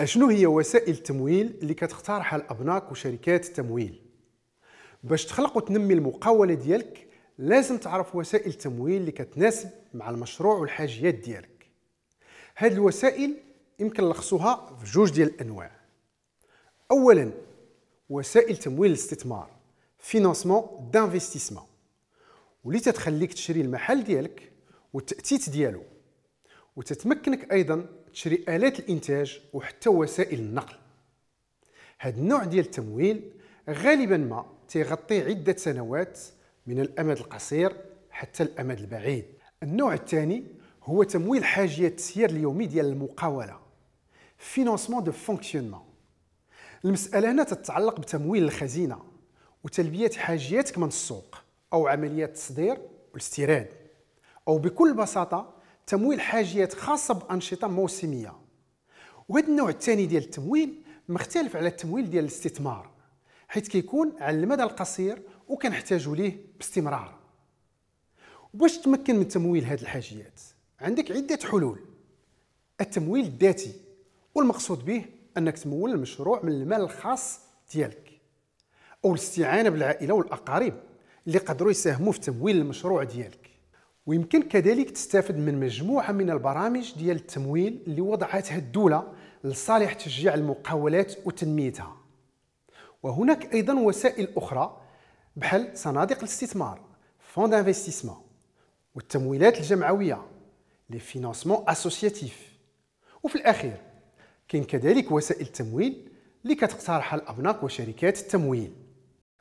اشنو هي وسائل التمويل اللي كتقترحها الابناك وشركات التمويل باش تخلق وتنمي المقاوله ديالك لازم تعرف وسائل التمويل اللي كتناسب مع المشروع والحاجيات ديالك هاد الوسائل يمكن نلخصوها في جوج ديال الانواع اولا وسائل تمويل الاستثمار فينانسمون دانفستيسمون واللي تتخليك تشري المحل ديالك والتأتيت ديالو وتتمكنك ايضا تشري آلات الإنتاج وحتى وسائل النقل هذا النوع ديال التمويل غالبا ما تيغطي عدة سنوات من الأمد القصير حتى الأمد البعيد النوع الثاني هو تمويل حاجية السير اليومي ديال المقاولة financement دو فونكسيونمون المسألة هنا تتعلق بتمويل الخزينة وتلبية حاجياتك من السوق أو عمليات التصدير والاستيراد أو بكل بساطة تمويل حاجيات خاصه بانشطه موسميه وهذا النوع الثاني ديال التمويل مختلف على التمويل ديال الاستثمار حيث كيكون على المدى القصير وكنحتاجوا ليه باستمرار باش تمكن من تمويل هذه الحاجيات عندك عده حلول التمويل الذاتي والمقصود به انك تمول المشروع من المال الخاص ديالك او الاستعانه بالعائله والاقارب اللي قدروا يساهموا في تمويل المشروع ديالك ويمكن كذلك تستافد من مجموعه من البرامج ديال التمويل اللي وضعتها الدوله لصالح تشجيع المقاولات وتنميتها وهناك ايضا وسائل اخرى بحال صناديق الاستثمار فون دانفستيسمون والتمويلات الجمعويه لي فينانسمون اسوسياتيف وفي الاخير كاين كذلك وسائل التمويل اللي كتقترحها الابناك وشركات التمويل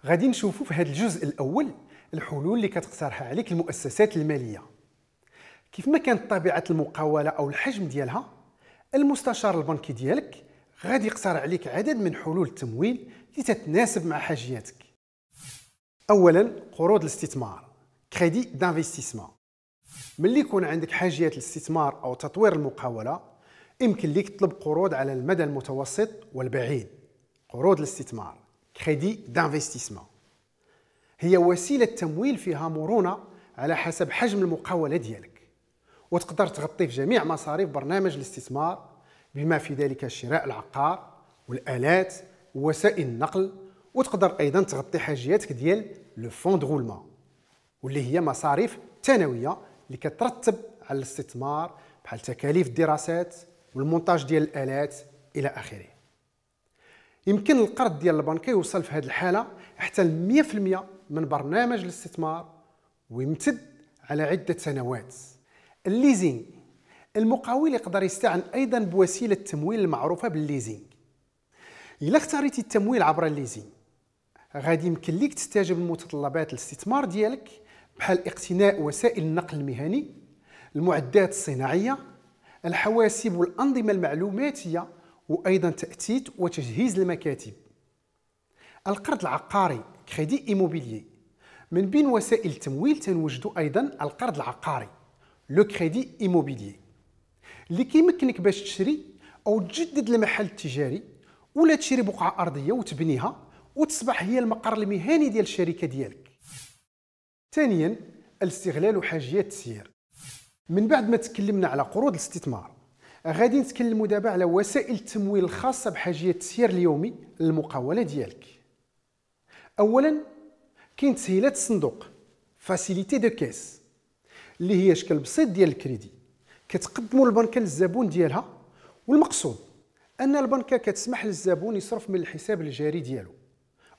غادي نشوفوا في هذا الجزء الاول الحلول اللي كتقترحها عليك المؤسسات الماليه كيف ما كانت طبيعه المقاوله او الحجم ديالها المستشار البنكي ديالك غادي يقترح عليك عدد من حلول التمويل اللي تتناسب مع حاجياتك اولا قروض الاستثمار كريدي دانفستيسمون ملي يكون عندك حاجيات الاستثمار او تطوير المقاوله يمكن لك تطلب قروض على المدى المتوسط والبعيد قروض الاستثمار كريدي دانفستيسمون هي وسيله تمويل فيها مرونه على حسب حجم المقاوله ديالك وتقدر تغطي في جميع مصاريف برنامج الاستثمار بما في ذلك شراء العقار والالات ووسائل النقل وتقدر ايضا تغطي حاجياتك ديال لفون فون دغولمون واللي هي مصاريف ثانويه اللي كترتب على الاستثمار بحال تكاليف الدراسات والمونتاج ديال الالات الى اخره يمكن القرض ديال البنك يوصل في هذه الحاله حتى ل 100% من برنامج الاستثمار ويمتد على عده سنوات الليزينغ المقاول يقدر يستعن ايضا بوسيله التمويل المعروفه بالليزينغ الا اختاريتي التمويل عبر الليزينغ غادي يمكن ليك تستجيب لمتطلبات الاستثمار ديالك بحال اقتناء وسائل النقل المهني المعدات الصناعيه الحواسيب والانظمه المعلوماتيه وايضا تأتيت وتجهيز المكاتب القرض العقاري كريدي ايموبيليي من بين وسائل التمويل تنوجد ايضا القرض العقاري لو كريدي ايموبيليي اللي كيمكنك باش تشري او تجدد المحل التجاري ولا تشري بقعه ارضيه وتبنيها وتصبح هي المقر المهني ديال الشركه ديالك ثانيا الاستغلال وحاجيات السير من بعد ما تكلمنا على قروض الاستثمار غادي نتكلموا دابا على وسائل التمويل الخاصه بحاجيه التسيير اليومي للمقاوله ديالك اولا كاين تسهيلات الصندوق فاسيليتي دو كيس اللي هي شكل بسيط ديال الكريدي كتقدموا البنكه للزبون ديالها والمقصود ان البنكه كتسمح للزبون يصرف من الحساب الجاري ديالو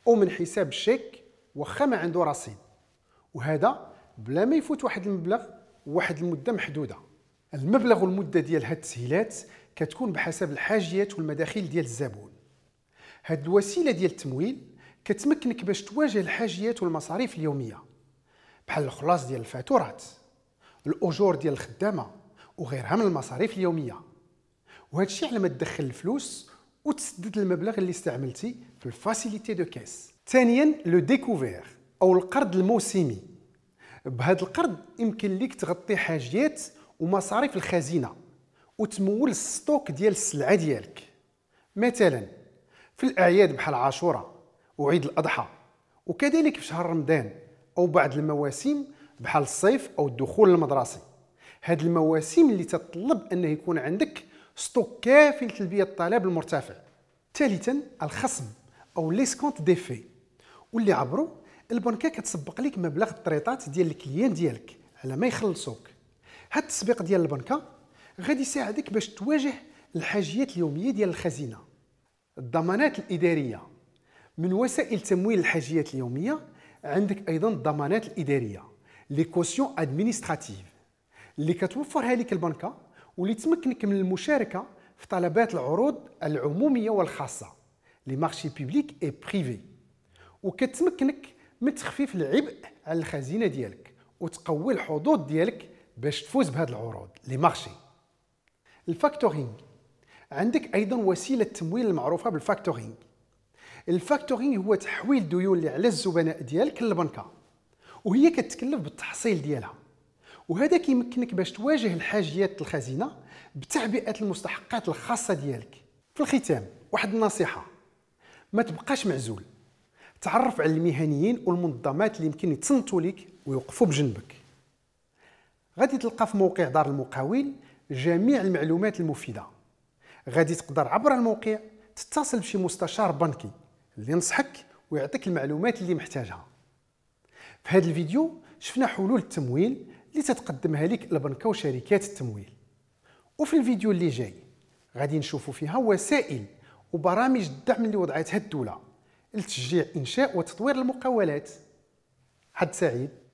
او من حساب الشيك واخا ما عنده رصيد وهذا بلا ما يفوت واحد المبلغ وواحد المده محدوده المبلغ والمده ديال هاد التسهيلات كتكون بحسب الحاجيات والمداخيل ديال الزبون هاد الوسيله ديال التمويل كتمكنك باش تواجه الحاجيات والمصاريف اليوميه بحال الخلاص ديال الفاتورات الاجور ديال الخدامه وغيرها من المصاريف اليوميه وهذا الشيء على ما تدخل الفلوس وتسدد المبلغ اللي استعملتي في الفاسيليتي دو كاس ثانيا لو ديكوفير او القرض الموسمي بهذا القرض يمكن لك تغطي حاجيات ومصاريف الخزينه وتمول الستوك ديال السلعه ديالك مثلا في الاعياد بحال عاشوراء وعيد الاضحى وكذلك في شهر رمضان او بعض المواسم بحال الصيف او الدخول المدرسي هاد المواسم اللي تطلب انه يكون عندك ستوك كافي لتلبيه الطلب المرتفع ثالثا الخصم او ليسكونت دي في واللي عبرو البنكه كتسبق لك مبلغ الطريطات ديال الكليان ديالك على ما يخلصوك هذا التسبيق ديال البنكه غادي يساعدك باش تواجه الحاجيات اليوميه ديال الخزينه الضمانات الاداريه من وسائل تمويل الحاجيات اليوميه عندك ايضا الضمانات الاداريه لي كوسيون ادمينستراتيف اللي كتوفرها لك البنكه واللي تمكنك من المشاركه في طلبات العروض العموميه والخاصه لي مارشي بيبليك اي بريفي وكتمكنك من تخفيف العبء على الخزينه ديالك وتقوي الحظوظ ديالك باش تفوز بهذه العروض لي مارشي الفاكتورينغ عندك ايضا وسيله تمويل المعروفه بالفاكتورينغ الفاكتورينغ هو تحويل ديون اللي على الزبناء ديالك للبنكه وهي كتكلف بالتحصيل ديالها وهذا كيمكنك باش تواجه الحاجيات الخزينه بتعبئه المستحقات الخاصه ديالك في الختام واحد النصيحه ما تبقاش معزول تعرف على المهنيين والمنظمات اللي يمكن يتصنتوا لك ويوقفوا بجنبك غادي تلقى في موقع دار المقاول جميع المعلومات المفيده غادي تقدر عبر الموقع تتصل بشي مستشار بنكي اللي ينصحك ويعطيك المعلومات اللي محتاجها في هذا الفيديو شفنا حلول التمويل اللي تتقدمها لك البنكة وشركات التمويل وفي الفيديو اللي جاي غادي نشوفوا فيها وسائل وبرامج الدعم اللي وضعتها الدولة لتشجيع إنشاء وتطوير المقاولات حد سعيد